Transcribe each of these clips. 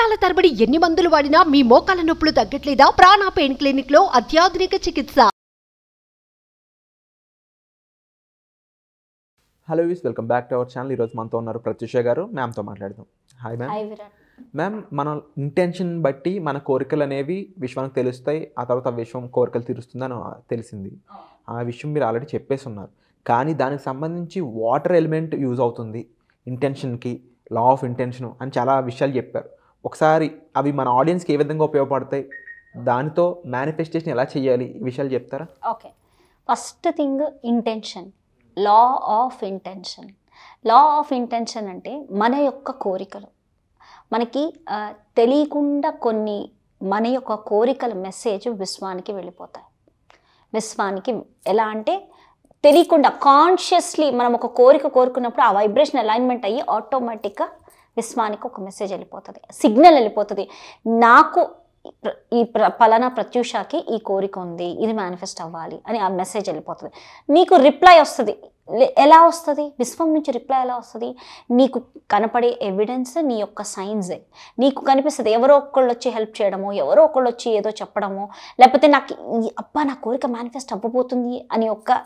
సంవత్సరాల తరబడి ఎన్ని మందులు వాడినా మీ మోకాల నొప్పులు తగ్గట్లేదా ప్రాణ పెయిన్ క్లినిక్ లో అత్యాధునిక చికిత్స hello yous welcome back to our channel ఈరోజు మనతో ఉన్నారు ప్రత్యూష గారు మ్యామ్తో మాట్లాడదాం హాయ్ మ్యామ్ మ్యామ్ మన ఇంటెన్షన్ బట్టి మన కోరికలు అనేవి విశ్వానికి తెలుస్తాయి ఆ తర్వాత విశ్వం కోరికలు తీరుస్తుందని తెలిసింది ఆ విషయం మీరు ఆల్రెడీ చెప్పేసి ఉన్నారు కానీ దానికి సంబంధించి వాటర్ ఎలిమెంట్ యూజ్ అవుతుంది ఇంటెన్షన్కి లా ఆఫ్ ఇంటెన్షన్ అని చాలా విషయాలు చెప్పారు ఒకసారి అవి మన ఆడియన్స్కి ఏ విధంగా ఉపయోగపడతాయి దానితో మేనిఫెస్టేషన్ ఎలా చేయాలి ఈ విషయాలు చెప్తారా okay first thing intention law of intention law of intention అంటే మన యొక్క కోరికలు మనకి తెలియకుండా కొన్ని మన యొక్క కోరికల మెసేజ్ విశ్వానికి వెళ్ళిపోతాయి విశ్వానికి ఎలా అంటే తెలియకుండా కాన్షియస్లీ మనం ఒక కోరిక కోరుకున్నప్పుడు ఆ వైబ్రేషన్ అలైన్మెంట్ అయ్యి ఆటోమేటిక్గా విశ్వానికి ఒక మెసేజ్ వెళ్ళిపోతుంది సిగ్నల్ వెళ్ళిపోతుంది నాకు ఈ ప్ర పలానా ప్రత్యూషాకి ఈ కోరిక ఉంది ఇది మేనిఫెస్ట్ అవ్వాలి అని ఆ మెసేజ్ వెళ్ళిపోతుంది నీకు రిప్లై వస్తుంది ఎలా వస్తుంది విశ్వం నుంచి రిప్లై ఎలా వస్తుంది నీకు కనపడే ఎవిడెన్స్ నీ యొక్క సైన్సే నీకు కనిపిస్తుంది ఎవరో ఒకళ్ళు వచ్చి హెల్ప్ చేయడము ఎవరో ఒకళ్ళు వచ్చి ఏదో చెప్పడము లేకపోతే నాకు అబ్బా నా కోరిక మేనిఫెస్ట్ అవ్వబోతుంది అని ఒక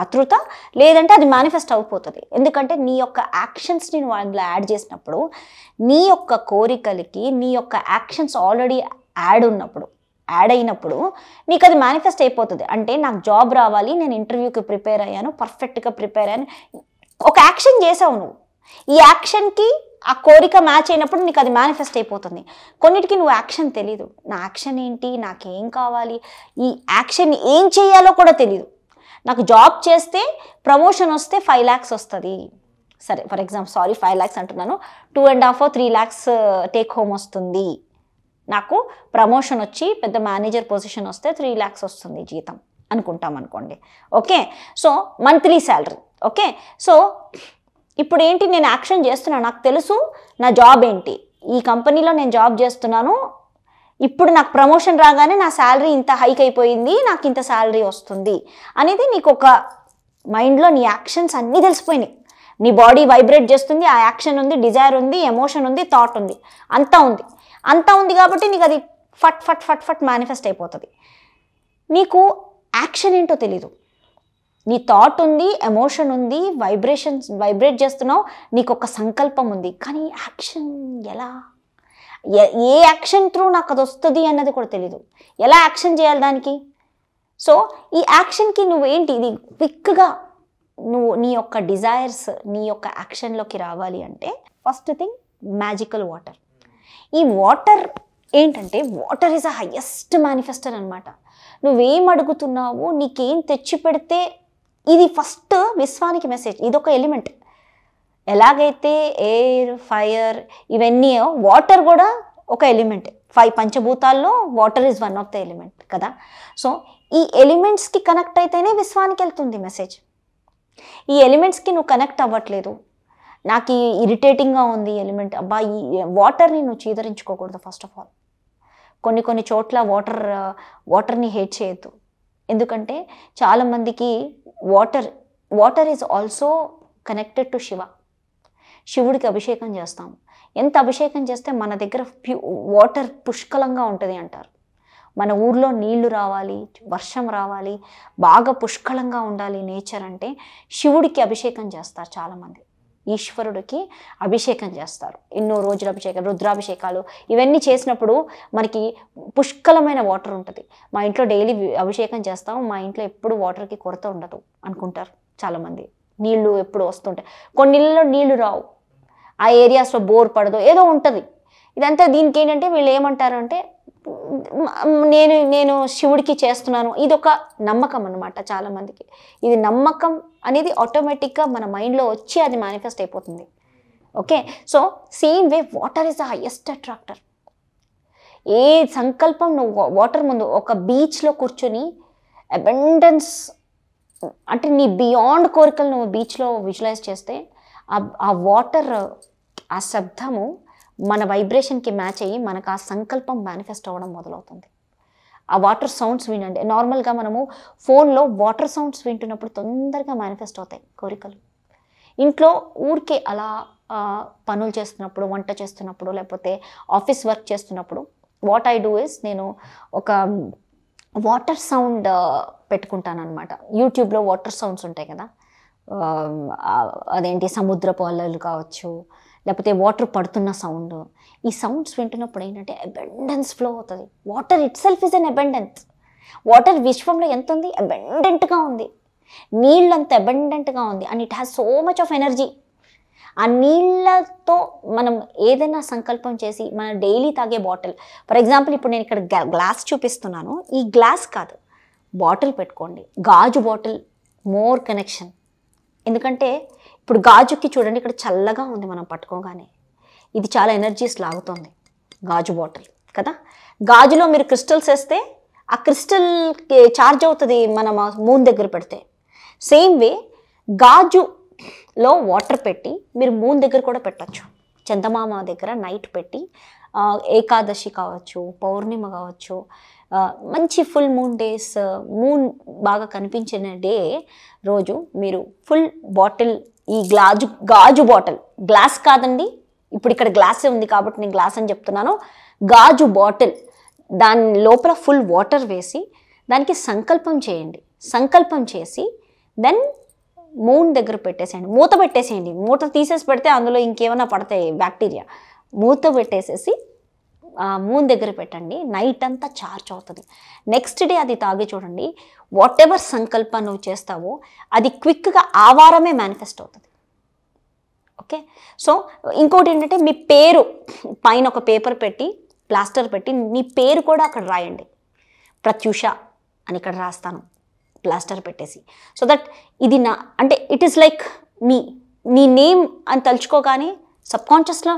ఆతృత లేదంటే అది మేనిఫెస్ట్ అయిపోతుంది ఎందుకంటే నీ యొక్క యాక్షన్స్ నేను అందులో యాడ్ చేసినప్పుడు నీ యొక్క కోరికలకి నీ యొక్క యాక్షన్స్ ఆల్రెడీ యాడ్ ఉన్నప్పుడు యాడ్ అయినప్పుడు నీకు అది మేనిఫెస్ట్ అయిపోతుంది అంటే నాకు జాబ్ రావాలి నేను ఇంటర్వ్యూకి ప్రిపేర్ అయ్యాను పర్ఫెక్ట్గా ప్రిపేర్ అయ్యాను ఒక యాక్షన్ చేసావు నువ్వు ఈ యాక్షన్కి ఆ కోరిక మ్యాచ్ అయినప్పుడు నీకు అది మేనిఫెస్ట్ అయిపోతుంది కొన్నిటికి నువ్వు యాక్షన్ తెలీదు నా యాక్షన్ ఏంటి నాకేం కావాలి ఈ యాక్షన్ ఏం చేయాలో కూడా తెలియదు నాకు జాబ్ చేస్తే ప్రమోషన్ వస్తే ఫైవ్ ల్యాక్స్ వస్తుంది సరే for example sorry five lakhs అంటున్నాను two and half three lakhs take home వస్తుంది నాకు ప్రమోషన్ వచ్చి పెద్ద మేనేజర్ పొజిషన్ వస్తే త్రీ ల్యాక్స్ వస్తుంది జీతం అనుకుంటాం అనుకోండి okay so monthly salary okay so ఇప్పుడు ఏంటి నేను యాక్షన్ చేస్తున్నాను నాకు తెలుసు నా జాబ్ ఏంటి ఈ కంపెనీలో నేను జాబ్ చేస్తున్నాను ఇప్పుడు నాకు ప్రమోషన్ రాగానే నా శాలరీ ఇంత హైక్ అయిపోయింది నాకు ఇంత శాలరీ వస్తుంది అనేది నీకు ఒక మైండ్లో నీ యాక్షన్స్ అన్నీ తెలిసిపోయినాయి నీ బాడీ వైబ్రేట్ చేస్తుంది ఆ యాక్షన్ ఉంది డిజైర్ ఉంది ఎమోషన్ ఉంది థాట్ ఉంది అంతా ఉంది అంతా ఉంది కాబట్టి నీకు అది ఫట్ ఫట్ ఫట్ ఫట్ మేనిఫెస్ట్ అయిపోతుంది నీకు యాక్షన్ ఏంటో తెలీదు నీ థాట్ ఉంది ఎమోషన్ ఉంది వైబ్రేషన్స్ వైబ్రేట్ చేస్తున్నావు నీకు ఒక సంకల్పం ఉంది కానీ యాక్షన్ ఎలా ఏ యాక్షన్ త్రూ నాకు అది వస్తుంది అన్నది కూడా తెలీదు ఎలా యాక్షన్ చేయాలి దానికి సో ఈ యాక్షన్కి నువ్వేంటి ఇది క్విక్గా నువ్వు నీ యొక్క డిజైర్స్ నీ యొక్క యాక్షన్లోకి రావాలి అంటే ఫస్ట్ థింగ్ మ్యాజికల్ వాటర్ ఈ వాటర్ ఏంటంటే water is a highest manifester అనమాట నువ్వేం అడుగుతున్నావు నీకేం తెచ్చి పెడితే ఇది ఫస్ట్ విశ్వానికి మెసేజ్ ఇదొక ఎలిమెంట్ ఎలాగైతే ఎయిర్ ఫైర్ ఇవన్నీ వాటర్ కూడా ఒక ఎలిమెంట్ ఫైవ్ పంచభూతాల్లో water is one of the element కదా సో ఈ ఎలిమెంట్స్కి కనెక్ట్ అయితేనే విశ్వానికి వెళ్తుంది మెసేజ్ ఈ ఎలిమెంట్స్కి నువ్వు కనెక్ట్ అవ్వట్లేదు నాకు ఈ ఇరిటేటింగ్గా ఉంది ఎలిమెంట్ అబ్బా ఈ వాటర్ని నువ్వు చీదరించుకోకూడదు ఫస్ట్ ఆఫ్ ఆల్ కొన్ని కొన్ని చోట్ల వాటర్ వాటర్ని హేట్ చేయొద్దు ఎందుకంటే చాలామందికి water water is also connected to Shiva శివుడికి అభిషేకం చేస్తాం ఎంత అభిషేకం చేస్తే మన దగ్గర ప్యూ వాటర్ పుష్కలంగా ఉంటుంది అంటారు మన ఊర్లో నీళ్లు రావాలి వర్షం రావాలి బాగా పుష్కలంగా ఉండాలి నేచర్ అంటే శివుడికి అభిషేకం చేస్తారు చాలామంది ఈశ్వరుడికి అభిషేకం చేస్తారు ఎన్నో రోజుల అభిషేకం రుద్రాభిషేకాలు ఇవన్నీ చేసినప్పుడు మనకి పుష్కలమైన వాటర్ ఉంటుంది మా ఇంట్లో డైలీ అభిషేకం చేస్తాము మా ఇంట్లో ఎప్పుడు వాటర్కి కొరత ఉండదు అనుకుంటారు చాలామంది నీళ్లు ఎప్పుడు వస్తుంటాయి కొన్ని నీళ్ళలో నీళ్లు రావు ఆ ఏరియాస్లో బోర్ పడదు ఏదో ఉంటుంది ఇదంతా దీనికి ఏంటంటే వీళ్ళు అంటే నేను నేను శివుడికి చేస్తున్నాను ఇది ఒక నమ్మకం అనమాట చాలామందికి ఇది నమ్మకం అనేది ఆటోమేటిక్గా మన మైండ్లో వచ్చి అది మేనిఫెస్ట్ అయిపోతుంది okay so same way water is the highest attractor ఏ సంకల్పం నువ్వు వాటర్ ముందు ఒక బీచ్లో కూర్చొని అబెండెన్స్ అంటే నీ బియాండ్ కోరికలు నువ్వు బీచ్లో విజువలైజ్ చేస్తే ఆ వాటర్ ఆ శబ్దము మన వైబ్రేషన్కి మ్యాచ్ అయ్యి మనకు ఆ సంకల్పం మేనిఫెస్ట్ అవ్వడం మొదలవుతుంది ఆ వాటర్ సౌండ్స్ వినండి నార్మల్గా మనము ఫోన్లో వాటర్ సౌండ్స్ వింటున్నప్పుడు తొందరగా మేనిఫెస్ట్ అవుతాయి కోరికలు ఇంట్లో ఊరికే అలా పనులు చేస్తున్నప్పుడు వంట చేస్తున్నప్పుడు లేకపోతే ఆఫీస్ వర్క్ చేస్తున్నప్పుడు వాట్ ఐ డూ ఇస్ నేను ఒక వాటర్ సౌండ్ అనమాట యూట్యూబ్లో వాటర్ సౌండ్స్ ఉంటాయి కదా అదేంటి సముద్ర అల్లలు కావచ్చు లేకపోతే వాటర్ పడుతున్న సౌండ్ ఈ సౌండ్స్ వింటున్నప్పుడు ఏంటంటే అబెండెన్స్ ఫ్లో అవుతుంది water itself is an abundance water విశ్వంలో ఎంత ఉంది అబెండెంట్గా ఉంది నీళ్ళు అంత అబెండెంట్గా ఉంది and it has so much of energy ఆ నీళ్ళతో మనం ఏదైనా సంకల్పం చేసి మన డైలీ తాగే బాటిల్ ఫర్ ఎగ్జాంపుల్ ఇప్పుడు నేను ఇక్కడ గ్లాస్ చూపిస్తున్నాను ఈ గ్లాస్ కాదు బాటిల్ పెట్టుకోండి గాజు బాటిల్ మోర్ కనెక్షన్ ఎందుకంటే ఇప్పుడు గాజుకి చూడండి ఇక్కడ చల్లగా ఉంది మనం పట్టుకోగానే ఇది చాలా ఎనర్జీస్ లాగుతుంది గాజు బాటిల్ కదా గాజులో మీరు క్రిస్టల్స్ వేస్తే ఆ క్రిస్టల్ ఛార్జ్ అవుతుంది మనం మూన్ దగ్గర పెడితే సేమ్ వే గాజు లో వాటర్ పెట్టి మీరు మూన్ దగ్గర కూడా పెట్టచ్చు చందమామ దగ్గర నైట్ పెట్టి ఏకాదశి కావచ్చు పౌర్ణిమ కావచ్చు మంచి ఫుల్ మూన్ డేస్ మూన్ బాగా కనిపించిన డే రోజు మీరు ఫుల్ బాటిల్ ఈ గ్లాజు గాజు బాటిల్ గ్లాస్ కాదండి ఇప్పుడు ఇక్కడ గ్లాసే ఉంది కాబట్టి నేను గ్లాస్ అని చెప్తున్నాను గాజు బాటిల్ దాని లోపల ఫుల్ వాటర్ వేసి దానికి సంకల్పం చేయండి సంకల్పం చేసి దెన్ మూన్ దగ్గర పెట్టేసేయండి మూత పెట్టేసేయండి మూత తీసేసి పెడితే అందులో ఇంకేమైనా పడతాయి బ్యాక్టీరియా మూత పెట్టేసేసి మూన్ దగ్గర పెట్టండి నైట్ అంతా చార్జ్ అవుతుంది నెక్స్ట్ డే అది తాగి చూడండి వాట్ ఎవర్ సంకల్పం నువ్వు చేస్తావో అది క్విక్గా ఆవారమే మేనిఫెస్ట్ అవుతుంది ఓకే సో ఇంకోటి ఏంటంటే మీ పేరు పైన ఒక పేపర్ పెట్టి ప్లాస్టర్ పెట్టి నీ పేరు కూడా అక్కడ రాయండి ప్రత్యూష అని ఇక్కడ రాస్తాను ప్లాస్టర్ పెట్టేసి సో దట్ ఇది నా అంటే ఇట్ ఈస్ లైక్ మీ నీ నేమ్ అని తలుచుకోగానే సబ్కాన్షియస్లో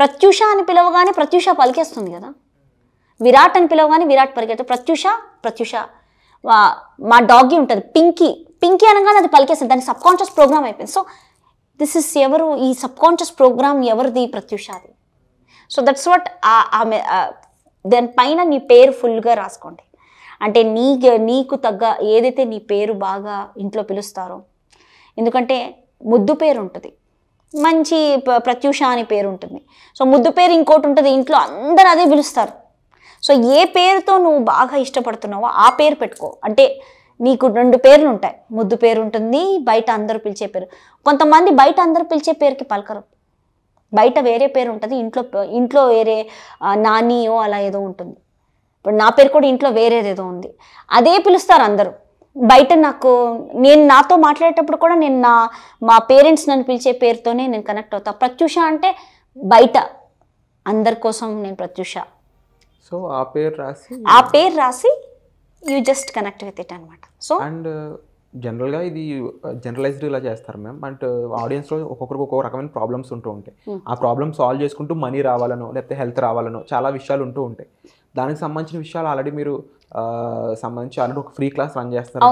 ప్రత్యూష అని పిలవగానే ప్రత్యూష పలికేస్తుంది కదా విరాట్ అని పిలవగానే విరాట్ పలికేస్తుంది ప్రత్యూష ప్రత్యూష మా డాగీ ఉంటుంది పింకీ పింకీ అనగానే అది పలికేస్తుంది దాని సబ్కాన్షియస్ ప్రోగ్రామ్ అయిపోయింది సో దిస్ ఇస్ ఎవరు ఈ సబ్కాన్షియస్ ప్రోగ్రామ్ ఎవరిది ప్రత్యూష అది సో దట్స్ వాట్ దాని పైన నీ పేరు ఫుల్గా రాసుకోండి అంటే నీ నీకు తగ్గ ఏదైతే నీ పేరు బాగా ఇంట్లో పిలుస్తారో ఎందుకంటే ముద్దు పేరు ఉంటుంది మంచి ప్రత్యూష అనే పేరు ఉంటుంది సో ముద్దు పేరు ఇంకోటి ఉంటుంది ఇంట్లో అందరు అదే పిలుస్తారు సో ఏ పేరుతో నువ్వు బాగా ఇష్టపడుతున్నావో ఆ పేరు పెట్టుకో అంటే నీకు రెండు పేర్లు ఉంటాయి ముద్దు పేరు ఉంటుంది బయట అందరు పిలిచే పేరు కొంతమంది బయట అందరు పిలిచే పేరుకి పలకరు బయట వేరే పేరు ఉంటుంది ఇంట్లో ఇంట్లో వేరే నానియో అలా ఏదో ఉంటుంది ఇప్పుడు నా పేరు కూడా ఇంట్లో వేరేదేదో ఉంది అదే పిలుస్తారు అందరూ బయట నాకు నేను నాతో మాట్లాడేటప్పుడు కూడా నేను నా మా పేరెంట్స్ నన్ను పిలిచే పేరుతోనే నేను కనెక్ట్ అవుతాను ప్రత్యూష అంటే బయట అందరి కోసం నేను ప్రత్యూష సో ఆ పేరు రాసి ఆ పేరు రాసి you just connect with it అనమాట సో అండ్ జనరల్గా ఇది జనరలైజ్డ్ ఇలా చేస్తారు మేము బట్ ఆడియన్స్లో ఒక్కొక్కరికి ఒక్కొక్క రకమైన ప్రాబ్లమ్స్ ఉంటూ ఉంటాయి ఆ ప్రాబ్లమ్ సాల్వ్ చేసుకుంటూ మనీ రావాలనో లేకపోతే హెల్త్ రావాలనో చాలా విషయాలు ఉంటూ ఉంటాయి దానికి సంబంధించిన విషయాలు ఆల్రెడీ మీరు సంబంధించి ఆల్రెడీ ఒక ఫ్రీ క్లాస్ రన్ చేస్తారు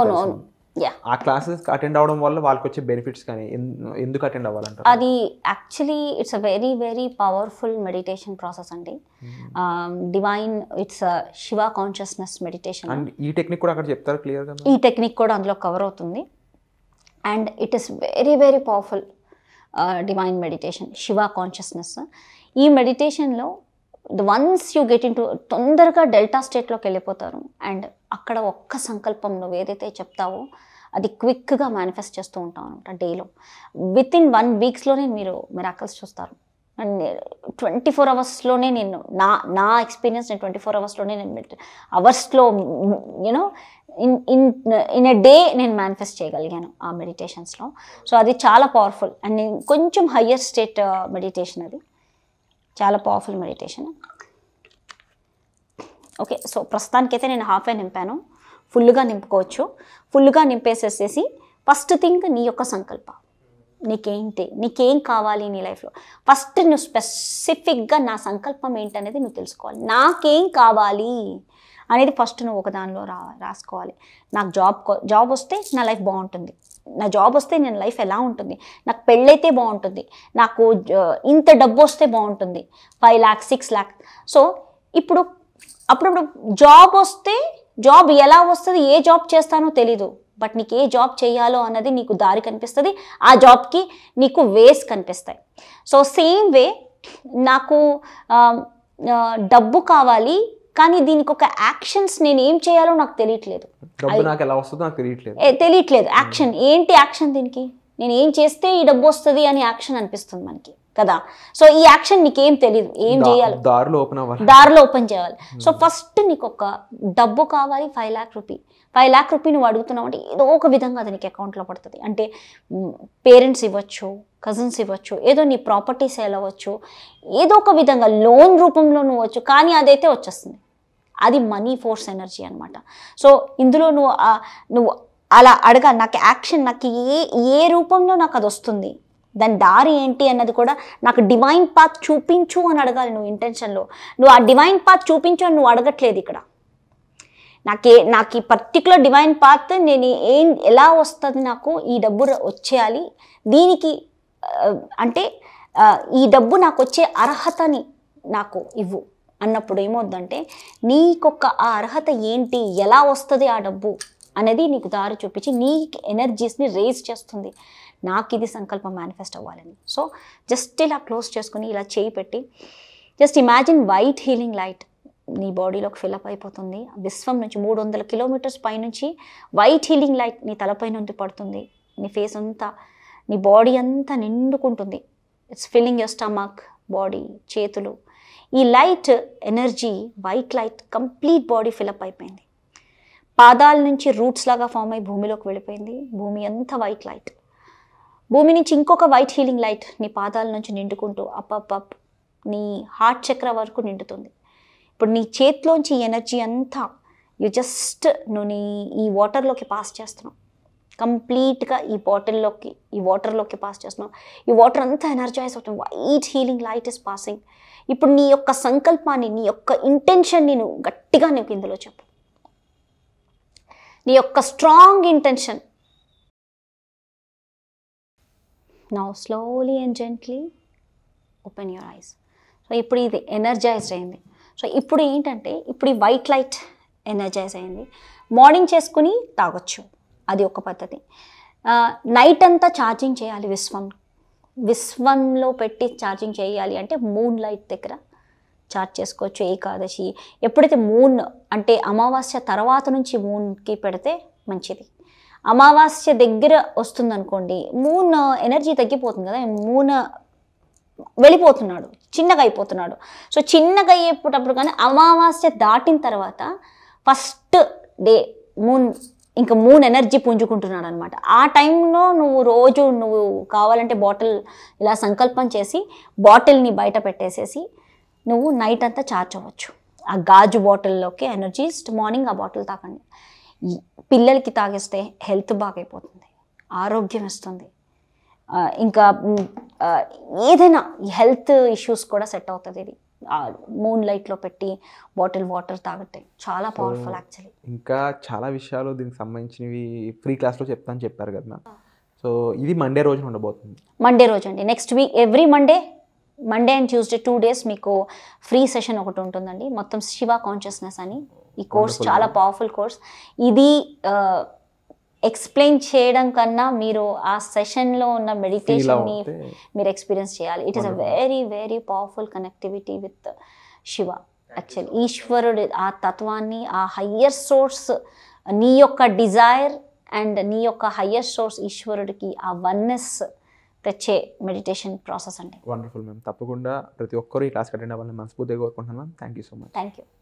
ఆ క్లాసెస్ అటెండ్ అవడం వల్ల వాళ్ళకి వచ్చే బెనిఫిట్స్ కానీ ఎందుకు అటెండ్ అవ్వాలంటారు అది actually it's a very very powerful meditation process అండి divine it's Shiva consciousness meditation and ఈ టెక్నిక్ కూడా అక్కడ చెప్తారు క్లియర్గా ఈ టెక్నిక్ కూడా అందులో కవర్ అవుతుంది and it is very very powerful divine meditation Shiva consciousness ఈ మెడిటేషన్లో once you get in to తొందరగా డెల్టా స్టేట్లోకి వెళ్ళిపోతారు అండ్ అక్కడ ఒక్క సంకల్పం నువ్వు ఏదైతే చెప్తావో అది క్విక్గా మేనిఫెస్ట్ చేస్తూ ఉంటావు అనమాట డేలో విత్ ఇన్ వన్ వీక్స్లోనే మీరు మిరాకల్స్ చూస్తారు ట్వంటీ ఫోర్ అవర్స్లోనే నేను నా నా ఎక్స్పీరియన్స్ నేను ట్వంటీ ఫోర్ అవర్స్లోనే నేను అవర్స్లో you know in in in a day నేను మేనిఫెస్ట్ చేయగలిగాను ఆ మెడిటేషన్స్లో సో అది చాలా పవర్ఫుల్ అండ్ నేను కొంచెం హయ్యర్ స్టేట్ మెడిటేషన్ అది చాలా పవర్ఫుల్ మెడిటేషన్ ఓకే సో ప్రస్తుతానికైతే నేను హాఫ్ హాఫే నింపాను ఫుల్గా నింపుకోవచ్చు ఫుల్గా నింపేసేసేసి ఫస్ట్ థింగ్ నీ యొక్క సంకల్పం నీకేంటి నీకేం కావాలి నీ లైఫ్లో ఫస్ట్ నువ్వు స్పెసిఫిక్గా నా సంకల్పం ఏంటనేది నువ్వు తెలుసుకోవాలి నాకేం కావాలి అనేది ఫస్ట్ నువ్వు ఒక దానిలో రా రాసుకోవాలి నాకు జాబ్ జాబ్ వస్తే నా లైఫ్ బాగుంటుంది నా జాబ్ వస్తే నేను లైఫ్ ఎలా ఉంటుంది నాకు పెళ్ళైతే బాగుంటుంది నాకు ఇంత డబ్బు వస్తే బాగుంటుంది five lakh six lakh so ఇప్పుడు అప్పుడప్పుడు జాబ్ వస్తే జాబ్ ఎలా వస్తుంది ఏ జాబ్ చేస్తానో తెలీదు బట్ నీకు ఏ జాబ్ చేయాలో అన్నది నీకు దారి కనిపిస్తుంది ఆ జాబ్కి నీకు వేస్ కనిపిస్తాయి సో సేమ్ వే నాకు డబ్బు కావాలి కానీ దీనికి ఒక యాక్షన్స్ నేను ఏం చేయాలో నాకు తెలియట్లేదు నాకు ఎలా వస్తుందో నాకు తెలియట్లేదు తెలియట్లేదు యాక్షన్ ఏంటి యాక్షన్ దీనికి నేను ఏం చేస్తే ఈ డబ్బు వస్తుంది అని యాక్షన్ అనిపిస్తుంది మనకి కదా సో ఈ యాక్షన్ నీకేం తెలియదు ఏం చేయాలి దారిలో ఓపెన్ అవ్వాలి దారిలో ఓపెన్ చేయాలి సో ఫస్ట్ నీకు ఒక డబ్బు కావాలి five lakh rupee five lakh rupee నువ్వు అడుగుతున్నావు అంటే ఏదో ఒక విధంగా అది నీకు అకౌంట్లో పడుతుంది అంటే పేరెంట్స్ ఇవ్వచ్చు కజిన్స్ ఇవ్వచ్చు ఏదో నీ ప్రాపర్టీ సేల్ అవ్వచ్చు ఏదో ఒక విధంగా లోన్ రూపంలో నువ్వు వచ్చు కానీ అదైతే వచ్చేస్తుంది అది మనీ ఫోర్స్ ఎనర్జీ అనమాట సో ఇందులో నువ్వు నువ్వు అలా అడగా నాకు యాక్షన్ నాకు ఏ ఏ రూపంలో నాకు అది వస్తుంది దాని దారి ఏంటి అన్నది కూడా నాకు డివైన్ పాత్ చూపించు అని అడగాలి నువ్వు ఇంటెన్షన్లో నువ్వు ఆ డివైన్ పాత్ చూపించు అని నువ్వు అడగట్లేదు ఇక్కడ నాకే నాకు ఈ పర్టికులర్ డివైన్ పాత్ నేను ఏం ఎలా వస్తుంది నాకు ఈ డబ్బు వచ్చేయాలి దీనికి అంటే ఈ డబ్బు నాకు వచ్చే అర్హతని నాకు ఇవ్వు అన్నప్పుడు ఏమవుద్దంటే నీకొక ఆ అర్హత ఏంటి ఎలా వస్తుంది ఆ డబ్బు అనేది నీకు దారి చూపించి నీ ఎనర్జీస్ని రేజ్ చేస్తుంది నాకు ఇది సంకల్పం మేనిఫెస్ట్ అవ్వాలని సో జస్ట్ ఇలా క్లోజ్ చేసుకుని ఇలా చేయి పెట్టి just imagine white healing light నీ బాడీలోకి ఫిల్అప్ అయిపోతుంది విశ్వం నుంచి మూడు వందల కిలోమీటర్స్ పైనుంచి వైట్ హీలింగ్ లైట్ నీ తలపై నుండి పడుతుంది నీ ఫేస్ అంతా నీ బాడీ అంతా నిండుకుంటుంది it's filling your stomach body చేతులు ఈ light energy white light complete body fill up అయిపోయింది పాదాల నుంచి రూట్స్ లాగా ఫామ్ అయి భూమిలోకి వెళ్ళిపోయింది భూమి అంతా వైట్ లైట్ భూమి నుంచి ఇంకొక వైట్ హీలింగ్ లైట్ నీ పాదాల నుంచి నిండుకుంటూ అప్ అప్ అప్ నీ హార్ట్ చక్ర వరకు నిండుతుంది ఇప్పుడు నీ చేతిలోంచి ఎనర్జీ అంతా యు జస్ట్ నువ్వు నీ ఈ వాటర్లోకి పాస్ చేస్తున్నావు కంప్లీట్గా ఈ బాటిల్లోకి ఈ వాటర్లోకి పాస్ చేస్తున్నావు ఈ వాటర్ అంతా ఎనర్జైజ్ అవుతుంది white healing light is passing ఇప్పుడు నీ యొక్క సంకల్పాన్ని నీ యొక్క ఇంటెన్షన్ని నువ్వు గట్టిగా నీకు ఇందులో చెప్పు నీ యొక్క strong intention now slowly and gently open your eyes so ఇప్పుడు ఇది ఎనర్జైజ్ అయింది సో ఇప్పుడు ఏంటంటే ఇప్పుడు ఈ వైట్ లైట్ ఎనర్జైజ్ అయింది మార్నింగ్ చేసుకుని తాగొచ్చు అది ఒక పద్ధతి నైట్ అంతా ఛార్జింగ్ చేయాలి విశ్వం విశ్వంలో పెట్టి ఛార్జింగ్ చేయాలి అంటే మూన్ లైట్ దగ్గర చార్జ్ చేసుకోవచ్చు ఏకాదశి ఎప్పుడైతే మూన్ అంటే అమావాస్య తర్వాత నుంచి మూన్కి పెడితే మంచిది అమావాస్య దగ్గర వస్తుందనుకోండి మూన్ ఎనర్జీ తగ్గిపోతుంది కదా మూన్ వెళ్ళిపోతున్నాడు చిన్నగా అయిపోతున్నాడు సో చిన్నగా అయ్యేటప్పుడు కానీ అమావాస్య దాటిన తర్వాత ఫస్ట్ డే మూన్ ఇంకా మూన్ ఎనర్జీ పుంజుకుంటున్నాడు అనమాట ఆ టైంలో నువ్వు రోజు నువ్వు కావాలంటే బాటిల్ ఇలా సంకల్పం చేసి బాటిల్ని బయట పెట్టేసేసి నువ్వు నైట్ అంతా చార్జ్ అవ్వచ్చు ఆ గాజు బాటిల్లోకి ఎనర్జీ మార్నింగ్ ఆ బాటిల్ తాకండి పిల్లలకి తాగిస్తే హెల్త్ బాగైపోతుంది ఆరోగ్యం ఇస్తుంది ఇంకా ఏదైనా హెల్త్ ఇష్యూస్ కూడా సెట్ అవుతుంది ఇది మూన్ లైట్లో పెట్టి బాటిల్ వాటర్ తాగితే చాలా పవర్ఫుల్ యాక్చువల్లీ ఇంకా చాలా విషయాలు దీనికి సంబంధించినవి ఫ్రీ క్లాస్లో చెప్తాను చెప్పారు కదా సో ఇది మండే రోజు ఉండబోతుంది మండే రోజు అండి next week every Monday Monday and Tuesday two days మీకు ఫ్రీ సెషన్ ఒకటి ఉంటుందండి మొత్తం శివ కాన్షియస్నెస్ అని ఈ కోర్స్ చాలా పవర్ఫుల్ కోర్స్ ఇది ఎక్స్ప్లెయిన్ చేయడం కన్నా మీరు ఆ సెషన్లో ఉన్న మెడిటేషన్ని మీరు ఎక్స్పీరియన్స్ చేయాలి it is a very very powerful connectivity with Shiva actual ఈశ్వరుడు ఆ తత్వాన్ని ఆ హయ్యర్ సోర్స్ నీ యొక్క డిజైర్ అండ్ నీ యొక్క హయ్యర్ సోర్స్ ఈశ్వరుడికి ఆ వన్నెస్ తెచ్చే మెడిటేషన్ ప్రాసెస్ అండి వండర్ఫుల్ మ్యామ్ తప్పకుండా ప్రతి ఒక్కరూ ఈ క్లాస్కి అటెండ్ అవ్వాలని మనస్ఫూర్తిగా కోరుకుంటున్నాను thank you so much thank you